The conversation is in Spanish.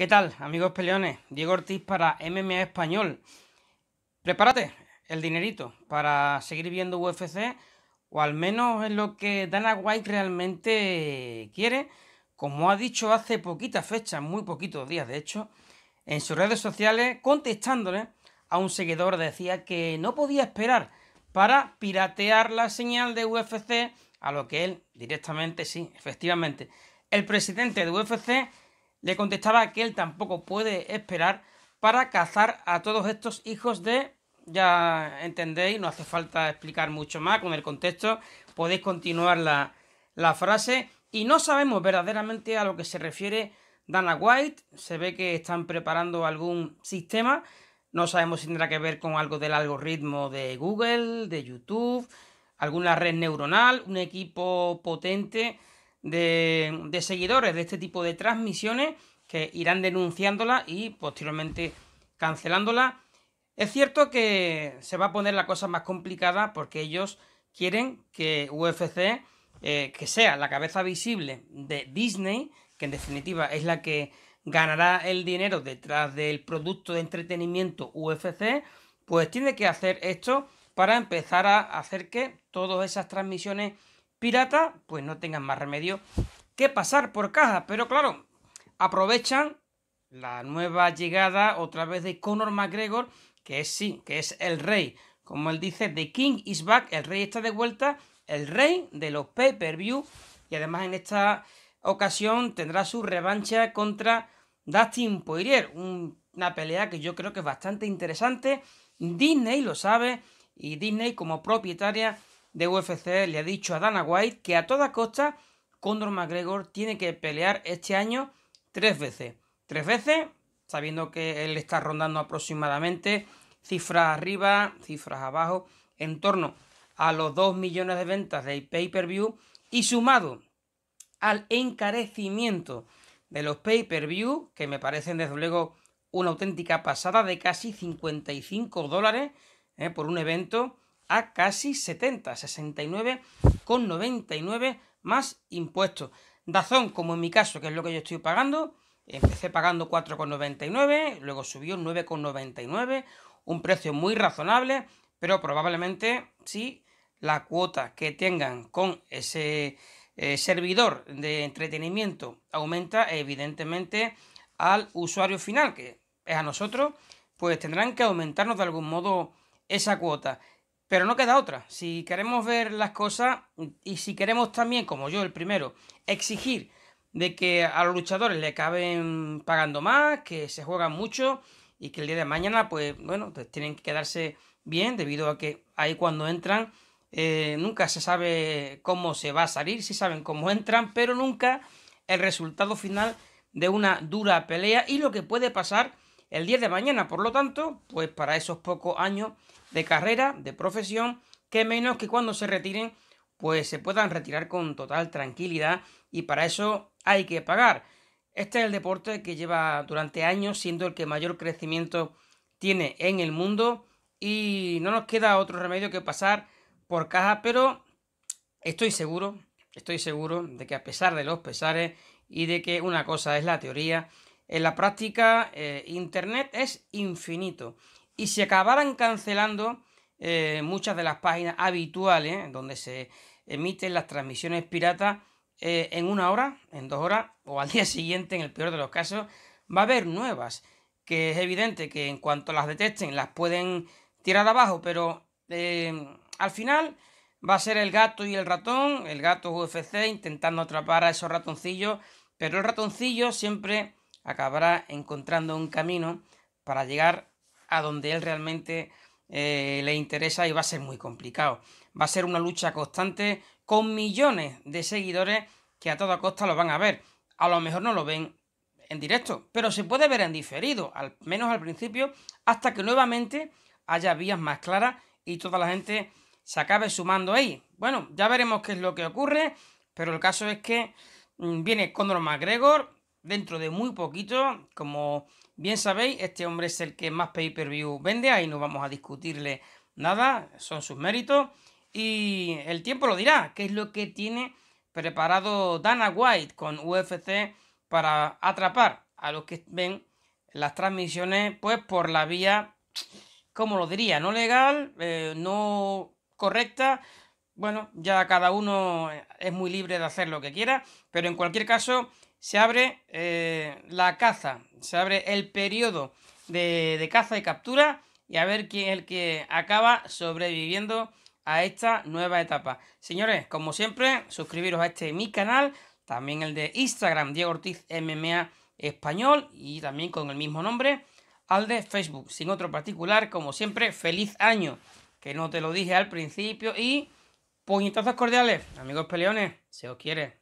¿Qué tal, amigos peleones? Diego Ortiz para MMA Español. Prepárate el dinerito para seguir viendo UFC, o al menos es lo que Dana White realmente quiere, como ha dicho hace poquitas fechas, muy poquitos días de hecho, en sus redes sociales, contestándole a un seguidor, decía que no podía esperar para piratear la señal de UFC, a lo que él directamente, sí, efectivamente, el presidente de UFC le contestaba que él tampoco puede esperar para cazar a todos estos hijos de... Ya entendéis, no hace falta explicar mucho más con el contexto, podéis continuar la, frase y no sabemos verdaderamente a lo que se refiere Dana White. Se ve que están preparando algún sistema. No sabemos si tendrá que ver con algo del algoritmo de Google, de YouTube, alguna red neuronal, un equipo potente de, seguidores de este tipo de transmisiones que irán denunciándola y posteriormente cancelándola. Es cierto que se va a poner la cosa más complicada porque ellos quieren que UFC, eh, que sea la cabeza visible de Disney, que en definitiva es la que ganará el dinero detrás del producto de entretenimiento UFC, pues tiene que hacer esto para empezar a hacer que todas esas transmisiones pirata, pues no tengan más remedio que pasar por caja. Pero claro, aprovechan la nueva llegada otra vez de Conor McGregor, que es sí, que es el rey. Como él dice, The King is back, el rey está de vuelta, el rey de los pay-per-view. Y además en esta ocasión tendrá su revancha contra Dustin Poirier. una pelea que yo creo que es bastante interesante. Disney lo sabe y Disney como propietaria de UFC le ha dicho a Dana White que a toda costa Condor McGregor tiene que pelear este año tres veces. Tres veces, sabiendo que él está rondando aproximadamente cifras arriba, cifras abajo, en torno a los 2 millones de ventas de pay-per-view y sumado al encarecimiento de los pay-per-view, que me parecen desde luego una auténtica pasada de casi 55 dólares eh, por un evento a casi 70, 69,99 más impuestos. Dazón, como en mi caso, que es lo que yo estoy pagando, empecé pagando 4,99, luego subió 9,99, un precio muy razonable, pero probablemente si la cuota que tengan con ese eh, servidor de entretenimiento aumenta, evidentemente, al usuario final, que es a nosotros, pues tendrán que aumentarnos de algún modo esa cuota. Pero no queda otra. Si queremos ver las cosas y si queremos también, como yo el primero, exigir de que a los luchadores le caben pagando más, que se juegan mucho y que el día de mañana, pues bueno, pues tienen que quedarse bien debido a que ahí cuando entran eh, nunca se sabe cómo se va a salir, si saben cómo entran, pero nunca el resultado final de una dura pelea y lo que puede pasar el 10 de mañana. Por lo tanto, pues para esos pocos años de carrera, de profesión, que menos que cuando se retiren, pues se puedan retirar con total tranquilidad y para eso hay que pagar. Este es el deporte que lleva durante años siendo el que mayor crecimiento tiene en el mundo y no nos queda otro remedio que pasar por caja, pero estoy seguro, estoy seguro de que a pesar de los pesares y de que una cosa es la teoría en la práctica, eh, Internet es infinito. Y si acabaran cancelando eh, muchas de las páginas habituales ¿eh? donde se emiten las transmisiones piratas en una hora, en dos horas o al día siguiente, en el peor de los casos, va a haber nuevas, que es evidente que en cuanto las detecten las pueden tirar abajo, pero al final va a ser el gato y el ratón, el gato UFC intentando atrapar a esos ratoncillos, pero el ratoncillo siempre acabará encontrando un camino para llegar a donde él realmente eh, le interesa y va a ser muy complicado. Va a ser una lucha constante con millones de seguidores que a toda costa lo van a ver. A lo mejor no lo ven en directo, pero se puede ver en diferido, al menos al principio, hasta que nuevamente haya vías más claras y toda la gente se acabe sumando ahí. Bueno, ya veremos qué es lo que ocurre, pero el caso es que mm, viene Conor McGregor, dentro de muy poquito. Como bien sabéis, este hombre es el que más pay-per-view vende, ahí no vamos a discutirle nada, son sus méritos. Y el tiempo lo dirá, qué es lo que tiene preparado Dana White con UFC para atrapar a los que ven las transmisiones, pues por la vía, como lo diría, no legal, eh, no correcta. Bueno, ya cada uno es muy libre de hacer lo que quiera, pero en cualquier caso, se abre eh, la caza, se abre el periodo de, caza y captura y a ver quién es el que acaba sobreviviendo a esta nueva etapa. Señores, como siempre, suscribiros a este mi canal, también el de Instagram, Diego Ortiz MMA Español y también con el mismo nombre, al de Facebook. Sin otro particular, como siempre, feliz año, que no te lo dije al principio y puñetazos cordiales, amigos peleones, se os quiere.